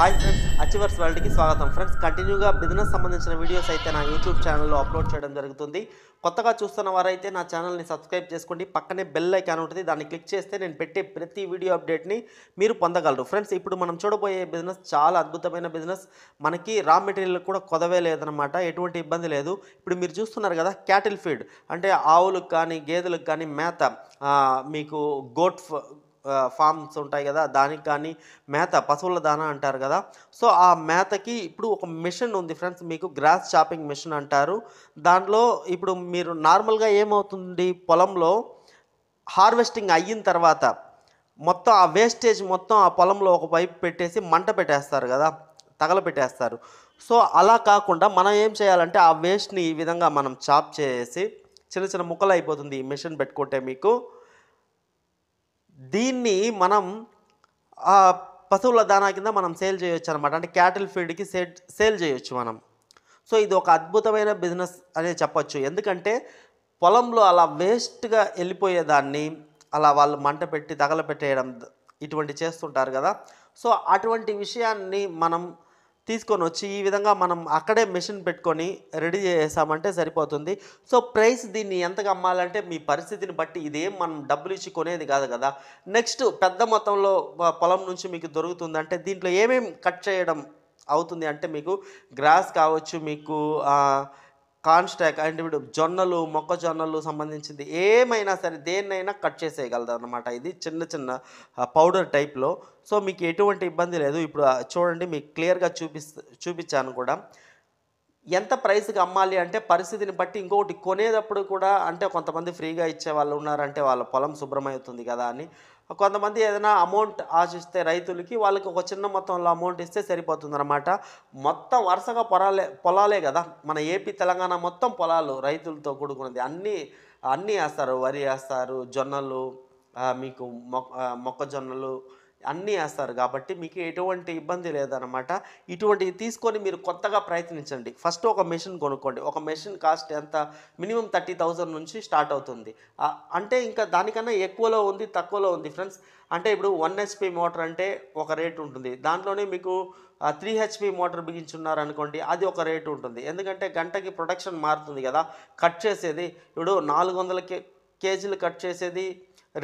hi friends achievers వరల్డ్కి స్వాగతం friends కంటిన్యూగా business సంబంధించిన వీడియోస్ అయితే నా యూట్యూబ్ ఛానల్లో అప్లోడ్ చేయడం జరుగుతుంది కొత్తగా చూస్తున్న వారైతే నా ఛానల్ని సబ్స్క్రైబ్ చేసుకోండి పక్కనే బెల్ ఐకాన్ ఉంటుంది దాన్ని క్లిక్ చేస్తే నేను పెట్టే ప్రతి వీడియో అప్డేట్ని మీరు పొందగలరు ఫ్రెండ్స్ ఇప్పుడు మనం చూడబోయే బిజినెస్ చాలా అద్భుతమైన బిజినెస్ మనకి రా మెటీరియల్ కూడా కొదవే లేదనమాట ఎటువంటి ఇబ్బంది లేదు ఇప్పుడు మీరు చూస్తున్నారు కదా క్యాటిల్ ఫీడ్ అంటే ఆవులకు కానీ గేదెలకు కానీ మేత మీకు గోట్ ఫామ్స్ ఉంటాయి కదా దానికి కానీ మేత పశువుల దాన అంటారు కదా సో ఆ మేతకి ఇప్పుడు ఒక మిషన్ ఉంది ఫ్రెండ్స్ మీకు గ్రాస్ చాపింగ్ మిషన్ అంటారు దాంట్లో ఇప్పుడు మీరు నార్మల్గా ఏమవుతుంది పొలంలో హార్వెస్టింగ్ అయిన తర్వాత మొత్తం ఆ వేస్టేజ్ మొత్తం ఆ పొలంలో ఒక వైపు పెట్టేసి మంట పెట్టేస్తారు కదా తగలపెట్టేస్తారు సో అలా కాకుండా మనం ఏం చేయాలంటే ఆ వేస్ట్ని ఈ విధంగా మనం చాప్ చేసి చిన్న చిన్న ముక్కలు అయిపోతుంది ఈ మిషన్ పెట్టుకుంటే మీకు దీన్ని మనం పశువుల దానా కింద మనం సేల్ చేయొచ్చు అనమాట అంటే క్యాటిల్ ఫీడ్కి సేల్ సేల్ చేయొచ్చు మనం సో ఇది ఒక అద్భుతమైన బిజినెస్ అనే చెప్పచ్చు ఎందుకంటే పొలంలో అలా వేస్ట్గా వెళ్ళిపోయేదాన్ని అలా వాళ్ళు మంట పెట్టి తగలపెట్టేయడం ఇటువంటి చేస్తుంటారు కదా సో అటువంటి విషయాన్ని మనం తీసుకొని వచ్చి ఈ విధంగా మనం అక్కడే మెషిన్ పెట్టుకొని రెడీ చేసామంటే సరిపోతుంది సో ప్రైస్ దీన్ని ఎంతగా అమ్మాలంటే మీ పరిస్థితిని బట్టి ఇదేం మనం డబ్బులు ఇచ్చి కొనేది కాదు కదా నెక్స్ట్ పెద్ద మొత్తంలో పొలం నుంచి మీకు దొరుకుతుందంటే దీంట్లో ఏమేమి కట్ చేయడం అవుతుంది అంటే మీకు గ్రాస్ కావచ్చు మీకు కాన్స్టాక్ అంటే ఇప్పుడు జొన్నలు మొక్కజొన్నలు సంబంధించింది ఏమైనా సరే దేన్నైనా కట్ చేసేయగలదు అనమాట ఇది చిన్న చిన్న పౌడర్ టైప్లో సో మీకు ఎటువంటి ఇబ్బంది లేదు ఇప్పుడు చూడండి మీకు క్లియర్గా చూపిస్ చూపించాను కూడా ఎంత ప్రైస్కి అమ్మాలి అంటే పరిస్థితిని బట్టి ఇంకొకటి కొనేటప్పుడు కూడా అంటే కొంతమంది ఫ్రీగా ఇచ్చే వాళ్ళు ఉన్నారంటే వాళ్ళ పొలం శుభ్రమవుతుంది కదా అని కొంతమంది ఏదైనా అమౌంట్ ఆశిస్తే రైతులకి వాళ్ళకి ఒక చిన్న మొత్తంలో అమౌంట్ ఇస్తే సరిపోతుందన్నమాట మొత్తం వరుసగా పొలాలే పొలాలే కదా మన ఏపీ తెలంగాణ మొత్తం పొలాలు రైతులతో కూడుకున్నది అన్నీ అన్నీ వేస్తారు వరి వేస్తారు జొన్నలు మీకు మొక్క మొక్కజొన్నలు అన్నీ వేస్తారు కాబట్టి మీకు ఎటువంటి ఇబ్బంది లేదనమాట ఇటువంటివి తీసుకొని మీరు కొత్తగా ప్రయత్నించండి ఫస్ట్ ఒక మెషిన్ కొనుక్కోండి ఒక మెషిన్ కాస్ట్ ఎంత మినిమం థర్టీ థౌజండ్ నుంచి స్టార్ట్ అవుతుంది అంటే ఇంకా దానికన్నా ఎక్కువలో ఉంది తక్కువలో ఉంది ఫ్రెండ్స్ అంటే ఇప్పుడు వన్ హెచ్పి మోటార్ అంటే ఒక రేట్ ఉంటుంది దాంట్లోనే మీకు త్రీ హెచ్పి మోటార్ బిగించున్నారు అనుకోండి అది ఒక రేటు ఉంటుంది ఎందుకంటే గంటకి ప్రొడక్షన్ మారుతుంది కదా కట్ చేసేది ఇప్పుడు నాలుగు వందల కేజీలు కట్ చేసేది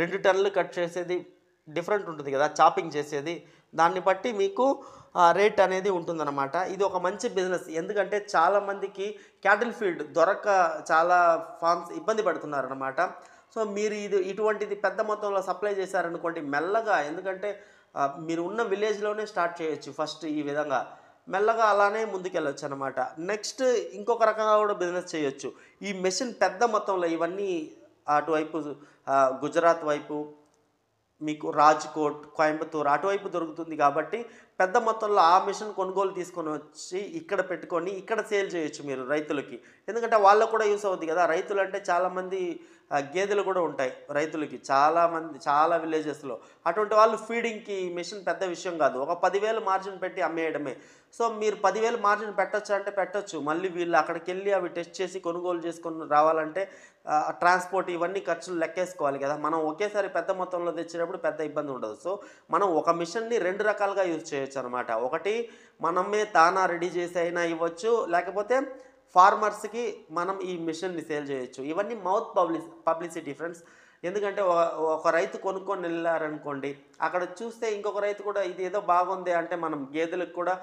రెండు టన్నులు కట్ చేసేది డిఫరెంట్ ఉంటుంది కదా చాపింగ్ చేసేది దాన్ని బట్టి మీకు రేట్ అనేది ఉంటుందన్నమాట ఇది ఒక మంచి బిజినెస్ ఎందుకంటే చాలామందికి క్యాటిల్ ఫీల్డ్ దొరక చాలా ఫామ్స్ ఇబ్బంది పడుతున్నారనమాట సో మీరు ఇది ఇటువంటిది పెద్ద మొత్తంలో సప్లై చేశారనుకోండి మెల్లగా ఎందుకంటే మీరు ఉన్న విలేజ్లోనే స్టార్ట్ చేయొచ్చు ఫస్ట్ ఈ విధంగా మెల్లగా అలానే ముందుకెళ్ళొచ్చు అనమాట నెక్స్ట్ ఇంకొక రకంగా కూడా బిజినెస్ చేయొచ్చు ఈ మెషిన్ పెద్ద మొత్తంలో ఇవన్నీ అటువైపు గుజరాత్ వైపు మీకు రాజ్కోట్ కోయంబత్తూర్ అటువైపు దొరుకుతుంది కాబట్టి పెద్ద మొత్తంలో ఆ మిషన్ కొనుగోలు తీసుకొని వచ్చి ఇక్కడ పెట్టుకొని ఇక్కడ సేల్ చేయొచ్చు మీరు రైతులకి ఎందుకంటే వాళ్ళకు కూడా యూస్ అవుద్ది కదా రైతులు అంటే చాలామంది గేదెలు కూడా ఉంటాయి రైతులకి చాలామంది చాలా విలేజెస్లో అటువంటి వాళ్ళు ఫీడింగ్కి మిషన్ పెద్ద విషయం కాదు ఒక పదివేలు మార్జిన్ పెట్టి అమ్మేయడమే సో మీరు పదివేలు మార్జిన్ పెట్టచ్చు అంటే పెట్టచ్చు మళ్ళీ వీళ్ళు అక్కడికి వెళ్ళి అవి టెస్ట్ చేసి కొనుగోలు చేసుకొని రావాలంటే ట్రాన్స్పోర్ట్ ఇవన్నీ ఖర్చులు లెక్కేసుకోవాలి కదా మనం ఒకేసారి పెద్ద మొత్తంలో తెచ్చినప్పుడు పెద్ద ఇబ్బంది ఉండదు సో మనం ఒక మిషన్ని రెండు రకాలుగా యూజ్ చేయొచ్చు చేయొచ్చు అనమాట ఒకటి మనమే తానా రెడీ చేసి అయినా ఇవ్వచ్చు లేకపోతే ఫార్మర్స్కి మనం ఈ మిషన్ని సేల్ చేయొచ్చు ఇవన్నీ మౌత్ పబ్లి పబ్లిసిటీ ఫ్రెండ్స్ ఎందుకంటే ఒక రైతు కొనుక్కొని వెళ్ళారనుకోండి అక్కడ చూస్తే ఇంకొక రైతు కూడా ఇది ఏదో బాగుంది అంటే మనం గేదెలకు కూడా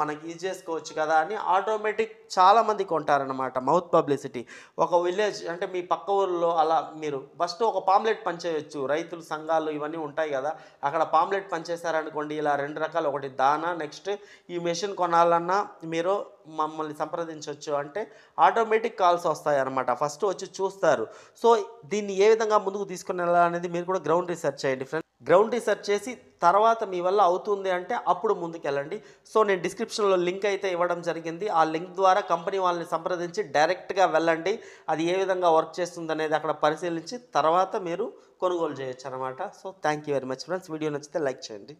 మనకి ఇది చేసుకోవచ్చు కదా అని ఆటోమేటిక్ చాలామంది కొంటారనమాట మౌత్ పబ్లిసిటీ ఒక విలేజ్ అంటే మీ పక్క ఊళ్ళో అలా మీరు ఫస్ట్ ఒక పాంప్లెట్ పంచేయచ్చు రైతులు సంఘాలు ఇవన్నీ ఉంటాయి కదా అక్కడ పాంప్లెట్ పనిచేశారనుకోండి ఇలా రెండు రకాలు ఒకటి దాన నెక్స్ట్ ఈ మెషిన్ కొనాలన్నా మీరు మమ్మల్ని సంప్రదించవచ్చు అంటే ఆటోమేటిక్ కాల్స్ వస్తాయి అనమాట ఫస్ట్ వచ్చి చూస్తారు సో దీన్ని ఏ విధంగా ముందుకు తీసుకుని వెళ్ళాలనేది మీరు కూడా గ్రౌండ్ రీసెర్చ్ చేయండి ఫ్రెండ్స్ గ్రౌండ్ రీసెర్చ్ చేసి తర్వాత మీ వల్ల అవుతుంది అంటే అప్పుడు ముందుకెళ్ళండి సో నేను డిస్క్రిప్షన్లో లింక్ అయితే ఇవ్వడం జరిగింది ఆ లింక్ ద్వారా కంపెనీ వాళ్ళని సంప్రదించి డైరెక్ట్గా వెళ్ళండి అది ఏ విధంగా వర్క్ చేస్తుంది అనేది అక్కడ పరిశీలించి తర్వాత మీరు కొనుగోలు చేయొచ్చు అనమాట so thank you very much friends video నచ్చితే లైక్ చేయండి